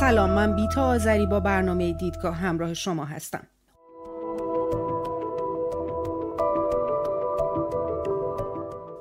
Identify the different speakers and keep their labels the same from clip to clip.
Speaker 1: سلام من بیتا آذری با برنامه دیدگاه همراه شما هستم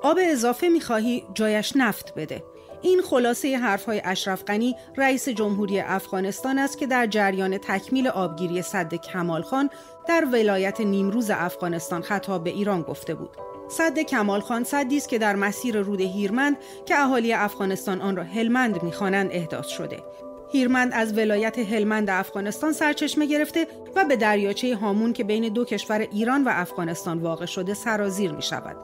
Speaker 1: آب اضافه میخواهی جایش نفت بده این خلاصه حرفهای اشرف غنی رئیس جمهوری افغانستان است که در جریان تکمیل آبگیری صد کمال خان در ولایت نیمروز افغانستان خطاب به ایران گفته بود صد کمال خان صدی است که در مسیر رود هیرمند که اهالی افغانستان آن را هلمند میخوانند احداث شده هیرمند از ولایت هلمند افغانستان سرچشمه گرفته و به دریاچه هامون که بین دو کشور ایران و افغانستان واقع شده سرازیر می شود.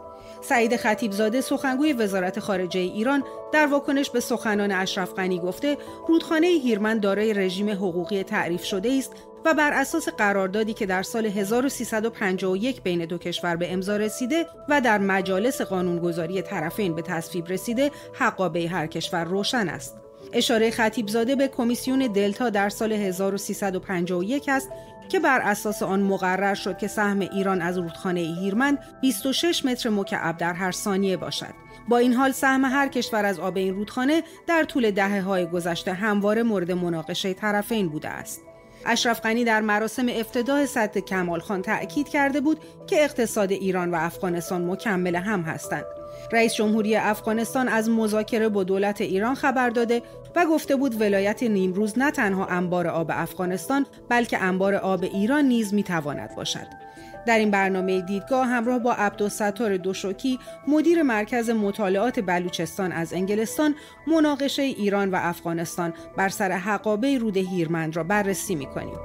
Speaker 1: سعید خطیبزاده سخنگوی وزارت خارجه ایران در واکنش به سخنان اشرف غنی گفته رودخانه هیرمند دارای رژیم حقوقی تعریف شده است و بر اساس قراردادی که در سال 1351 بین دو کشور به امضا رسیده و در مجالس قانونگذاری طرفین به تصویب رسیده حقابه هر کشور روشن است. اشاره خطیبزاده به کمیسیون دلتا در سال 1351 است که بر اساس آن مقرر شد که سهم ایران از رودخانه هیرمند 26 متر مکعب در هر ثانیه باشد. با این حال سهم هر کشور از آب این رودخانه در طول دهه های گذشته همواره مورد مناقشه طرفین بوده است. اشرف غنی در مراسم افتتاح سد کمال خان تاکید کرده بود که اقتصاد ایران و افغانستان مکمل هم هستند. رئیس جمهوری افغانستان از مذاکره با دولت ایران خبر داده و گفته بود ولایت نیمروز نه تنها انبار آب افغانستان بلکه انبار آب ایران نیز میتواند باشد. در این برنامه دیدگاه همراه با عبدالستار دوشوکی مدیر مرکز مطالعات بلوچستان از انگلستان مناقشه ایران و افغانستان بر سر حقابه رود هیرمند را بررسی کنیم.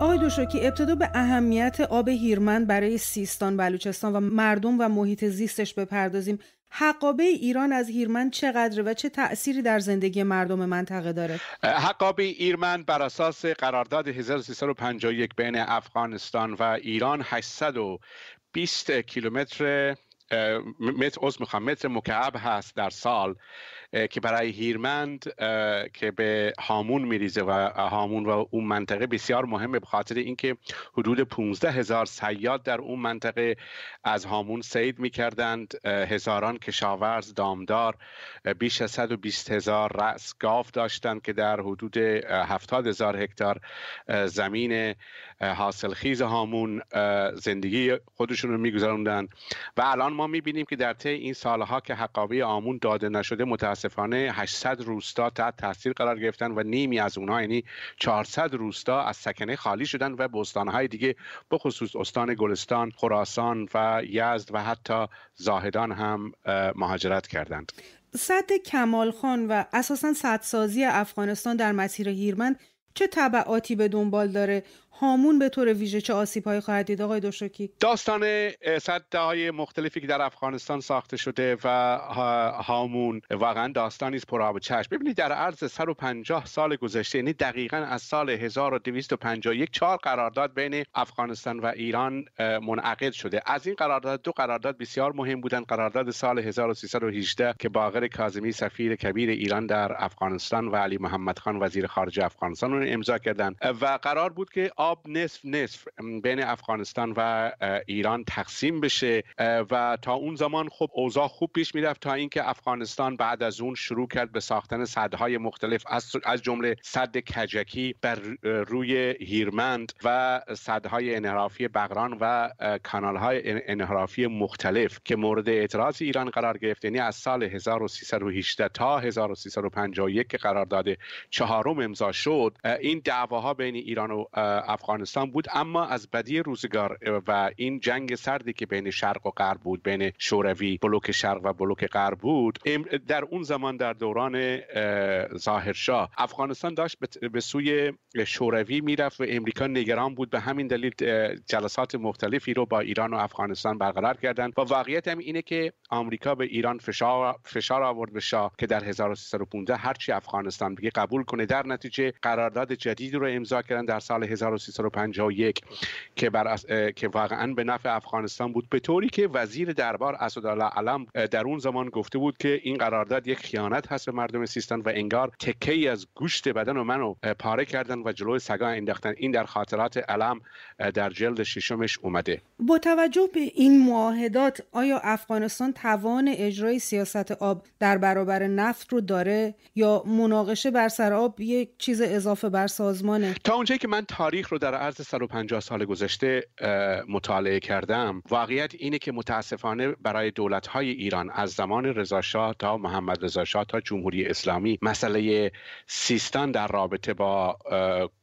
Speaker 1: آقای دوشوکی ابتدا به اهمیت آب هیرمند برای سیستان بلوچستان و مردم و محیط زیستش بپردازیم حقابه ایران از هیرمند چقدره و چه تأثیری در زندگی مردم منطقه داره
Speaker 2: حقابه ایرمند بر اساس قرارداد 1351 بین افغانستان و ایران 820 کیلومتر متر میخوام متر مکعب هست در سال که برای هیرمند که به هامون میریزه و هامون و اون منطقه بسیار مهمه به خاطر اینکه حدود 15 هزار سیاد در اون منطقه از هامون سید میکردند هزاران کشاورز دامدار بیش از 120 هزار رأس گاف داشتند که در حدود 70 هزار هکتار زمین حاصلخیز هامون زندگی خودشون رو میگذاروندن و الان ما میبینیم که در طی این سالها که حقاوی آمون داده نشده متاسفانه 800 روستا تحت تاثیر قرار گرفتن و نیمی از اونها یعنی 400 روستا از سکنه خالی شدن و استانهای دیگه به خصوص استان گلستان، خراسان و یزد و حتی زاهدان هم مهاجرت کردند.
Speaker 1: صد کمال خان و اساسا صدسازی افغانستان در مسیر هیرمند چه طبعاتی به دنبال داره هامون به طور ویژه چه هایی خواهد دید آقای دوشکی
Speaker 2: داستان صده های مختلفی که در افغانستان ساخته شده و هامون واقعا داستانی است پرآب و چشم ببینید در عرض 150 سال گذشته یعنی دقیقا از سال 1251 چهار قرارداد بین افغانستان و ایران منعقد شده از این قرارداد دو قرارداد بسیار مهم بودن قرارداد سال 1318 که باقر کاظمی سفیر کبیر ایران در افغانستان و علی محمد خان وزیر خارجه افغانستان رو امضا کردند و قرار بود که آب نصف نصف بین افغانستان و ایران تقسیم بشه و تا اون زمان خب اوضاع خوب پیش میرفت تا اینکه افغانستان بعد از اون شروع کرد به ساختن سدهای مختلف از جمله صد کجکی بر روی هیرمند و صدهای انحرافی بغران و کانالهای انحرافی مختلف که مورد اعتراض ایران قرار گرفت یعنی از سال 1318 تا 1351 که قرار داده چهارم امضا شد این دعواها بین ایران و افغانستان بود اما از بدی روزگار و این جنگ سردی که بین شرق و غرب بود بین شوروی بلوک شرق و بلوک غرب بود در اون زمان در دوران ظاهرشاه افغانستان داشت به سوی شوروی میرفت و امریکا نگران بود به همین دلیل جلسات مختلفی رو با ایران و افغانستان برقرار کردند و واقعیت هم اینه که آمریکا به ایران فشار, فشار آورد به شاه که در 1315 هرچی افغانستان بگه قبول کنه در نتیجه قرارداد جدید رو امضا کردن در سال 13 1351 که بر که واقعا به نفع افغانستان بود به طوری که وزیر دربار اسدالله علم در اون زمان گفته بود که این قرارداد یک خیانت هست به مردم سیستان و انگار تکه ای از گوشت بدن و منو پاره کردن و جلوی سگا انداختن این در خاطرات علم در جلد ششمش اومده
Speaker 1: با توجه به این معاهدات آیا افغانستان توان اجرای سیاست آب در برابر نفت رو داره یا مناقشه بر سر آب یک چیز اضافه بر سازمانه
Speaker 2: تا اونجایی که من تاریخ رو در عرض 150 سال گذشته مطالعه کردم واقعیت اینه که متاسفانه برای دولت‌های ایران از زمان شاه تا محمد شاه تا جمهوری اسلامی مسئله سیستان در رابطه با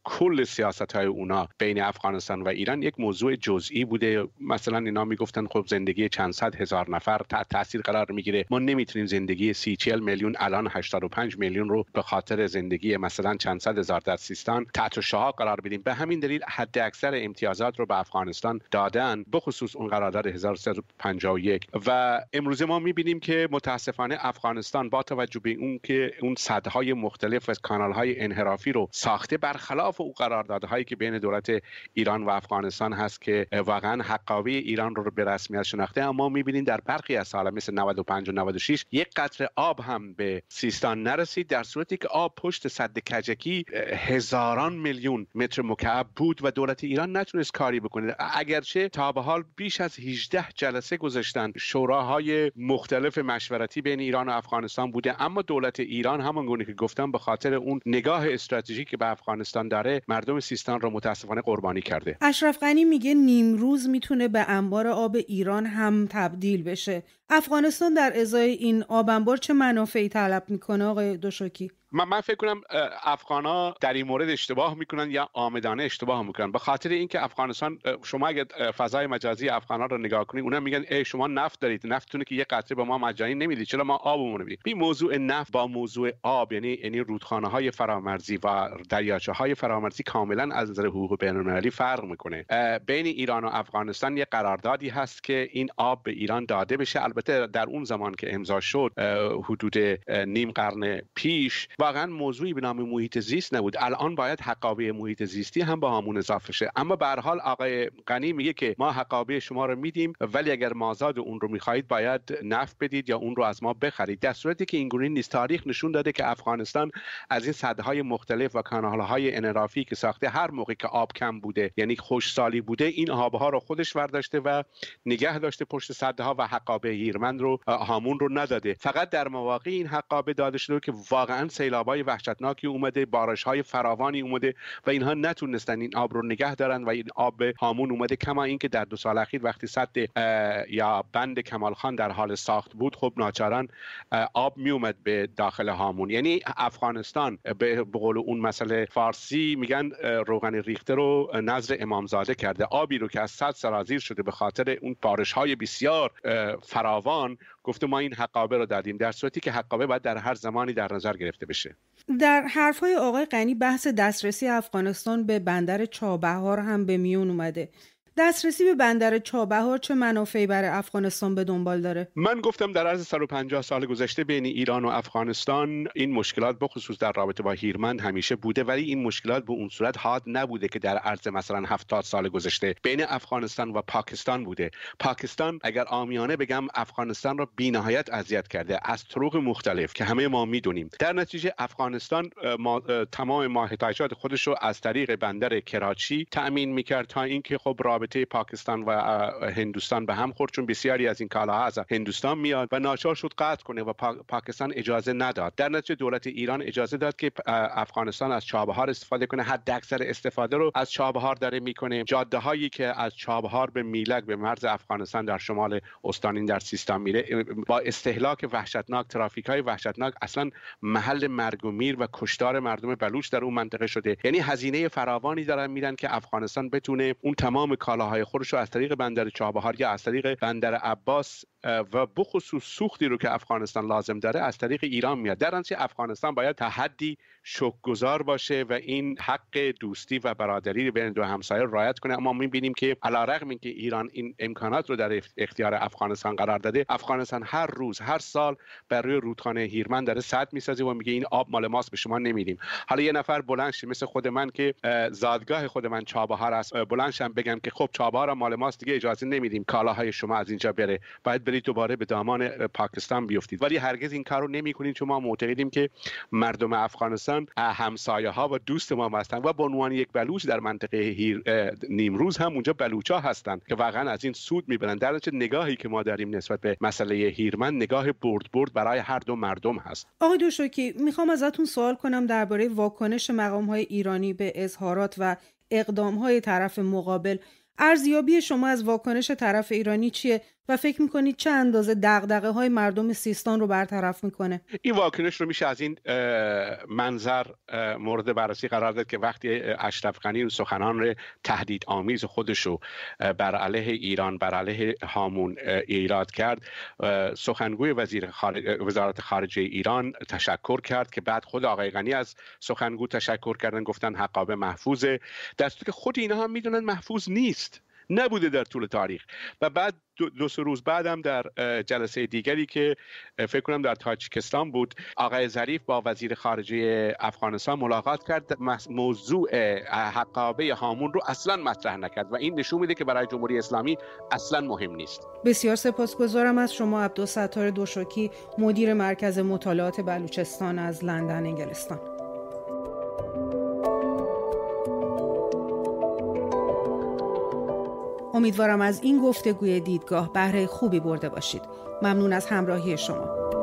Speaker 2: کل سیاست های اونا بین افغانستان و ایران یک موضوع جزئی بوده مثلا اینا میگفتن خب زندگی چند صد هزار نفر تحت تاثیر قرار میگیره ما نمیتونیم زندگی سی میلیون الان 85 میلیون رو به خاطر زندگی مثلا چند صد هزار در سیستان تحت شها قرار بدیم به همین دلیل حد اکثر امتیازات رو به افغانستان دادن بخصوص اون قرارداد 1351 و امروزه ما میبینیم که متاسفانه افغانستان با توجه به اون که اون صدهای مختلف و های انحرافی رو ساخته برخلاف فوق او قراردادهایی که بین دولت ایران و افغانستان هست که واقعا حقاوی ایران رو به رسمیت شناخته اما میبینید در برخی از سالا مثل 95 و 96 یک قطر آب هم به سیستان نرسید در صورتی که آب پشت سد کجکی هزاران میلیون متر مکعب بود و دولت ایران نتونست کاری بکنه اگرچه تا به حال بیش از 18 جلسه گذاشتن شوراهای مختلف مشورتی بین ایران و افغانستان بوده اما دولت ایران همان گونه که گفتم به خاطر اون نگاه استراتژیک که به افغانستان در مردم سیستان را متاسفانه قربانی کرده
Speaker 1: اشرف غنی میگه نیمروز میتونه به انبار آب ایران هم تبدیل بشه افغانستان در ازای این آب انبار چه منافعی طلب میکنه آقای دوشاکی؟
Speaker 2: من, من فکر کنم افغان ها در این مورد اشتباه میکنن یا آمدانه اشتباه میکنن به خاطر اینکه افغانستان شما اگر فضای مجازی افغان ها رو نگاه کنید اونا میگن ای شما نفت دارید نفتتون که یه قطره به ما مجانی نمیدید چرا ما آبمون رو این موضوع نفت با موضوع آب یعنی یعنی رودخانه های فرامرزی و دریاچه های فرامرزی کاملا از نظر حقوق بین المللی فرق میکنه بین ایران و افغانستان یه قراردادی هست که این آب به ایران داده بشه البته در اون زمان که امضا شد حدود نیم قرن پیش واقعا موضوعی به نام محیط زیست نبود الان باید حقابه محیط زیستی هم با همون اضافه شه اما به حال آقای غنی میگه که ما حقابه شما رو میدیم ولی اگر مازاد اون رو میخواهید باید نفت بدید یا اون رو از ما بخرید در صورتی که اینگونه نیست تاریخ نشون داده که افغانستان از این سدهای مختلف و کانالهای انرافی که ساخته هر موقع که آب کم بوده یعنی خوشسالی بوده این آبها رو خودش ورداشته و نگه داشته پشت سدها و حقابه هیرمند رو هامون رو نداده فقط در مواقع این حقابه داده شده که واقعا سیلابای وحشتناکی اومده بارش های فراوانی اومده و اینها نتونستن این آب رو نگه دارن و این آب هامون اومده کما اینکه در دو سال اخیر وقتی سد یا بند کمال خان در حال ساخت بود خب ناچاران آب میومد به داخل هامون یعنی افغانستان به قول اون مسئله فارسی میگن روغن ریخته رو نظر امامزاده کرده آبی رو که از صد سرازیر شده به خاطر اون بارش های بسیار فراوان گفته ما این حقابه رو دادیم در صورتی که حقابه باید در هر زمانی در نظر گرفته بشه
Speaker 1: در حرفهای آقای غنی بحث دسترسی افغانستان به بندر چابهار هم به میون اومده دسترسی به بندر چابهار چه منافعی برای افغانستان به دنبال داره
Speaker 2: من گفتم در عرض 150 سال گذشته بین ایران و افغانستان این مشکلات بخصوص در رابطه با هیرمند همیشه بوده ولی این مشکلات به اون صورت حاد نبوده که در عرض مثلا 70 سال گذشته بین افغانستان و پاکستان بوده پاکستان اگر آمیانه بگم افغانستان را بینهایت اذیت کرده از طرق مختلف که همه ما میدونیم در نتیجه افغانستان ما، تمام ماهتاجات خودش رو از طریق بندر کراچی تأمین میکرد تا اینکه خب رابطه پاکستان و هندوستان به هم خورد چون بسیاری از این کالاها از هندوستان میاد و ناچار شد قطع کنه و پاکستان اجازه نداد در نتیجه دولت ایران اجازه داد که افغانستان از چابهار استفاده کنه حد اکثر استفاده رو از چابهار داره میکنه جاده هایی که از چابهار به میلک به مرز افغانستان در شمال استانین در سیستان میره با استهلاک وحشتناک ترافیک های وحشتناک اصلا محل مرگ و میر و کشتار مردم بلوچ در اون منطقه شده یعنی هزینه فراوانی دارن میرن که افغانستان بتونه اون تمام کار کالاهای خودش رو از طریق بندر چابهار یا از طریق بندر عباس و بخصوص سوختی رو که افغانستان لازم داره از طریق ایران میاد در افغانستان باید تا حدی باشه و این حق دوستی و برادری بین دو همسایه رایت کنه اما میبینیم که علیرغم اینکه ایران این امکانات رو در اختیار افغانستان قرار داده افغانستان هر روز هر سال بر روی رودخانه هیرمن داره سد میسازه و میگه این آب مال ماست به شما نمیدیم حالا یه نفر بلند مثل خود من که زادگاه خود من چابهار است بلند بگم که خب خب چابهار مال ماست دیگه اجازه نمیدیم کالاهای شما از اینجا بره باید برید دوباره به دامان پاکستان بیفتید ولی هرگز این کار رو نمیکنید چون ما معتقدیم که مردم افغانستان همسایه ها و دوست ما هستند و به عنوان یک بلوچ در منطقه هیر نیمروز هم اونجا بلوچا هستند که واقعا از این سود میبرن در نتیجه نگاهی که ما داریم نسبت به مسئله هیرمن نگاه برد برد برای هر دو مردم هست آقای دوشوکی
Speaker 1: میخوام ازتون سوال کنم درباره واکنش مقام های ایرانی به اظهارات و اقدام های طرف مقابل ارزیابی شما از واکنش طرف ایرانی چیه و فکر میکنید چه اندازه دقدقه های مردم سیستان رو برطرف میکنه
Speaker 2: این واکنش رو میشه از این منظر مورد بررسی قرار داد که وقتی اشرف غنی اون سخنان تهدید آمیز خودش رو بر علیه ایران بر علیه هامون ایراد کرد سخنگوی وزیر خارج، وزارت خارجه ایران تشکر کرد که بعد خود آقای غنی از سخنگو تشکر کردن گفتن حقابه محفوظه در که خود اینها هم میدونن محفوظ نیست نبوده در طول تاریخ و بعد دو سه روز بعدم در جلسه دیگری که فکر کنم در تاجیکستان بود آقای ظریف با وزیر خارجه افغانستان ملاقات کرد موضوع حقابه هامون رو اصلا مطرح نکرد و این نشون میده که برای جمهوری اسلامی اصلا مهم نیست
Speaker 1: بسیار سپاسگزارم از شما عبدالستار دوشوکی، مدیر مرکز مطالعات بلوچستان از لندن انگلستان امیدوارم از این گفتگوی دیدگاه بهره خوبی برده باشید ممنون از همراهی شما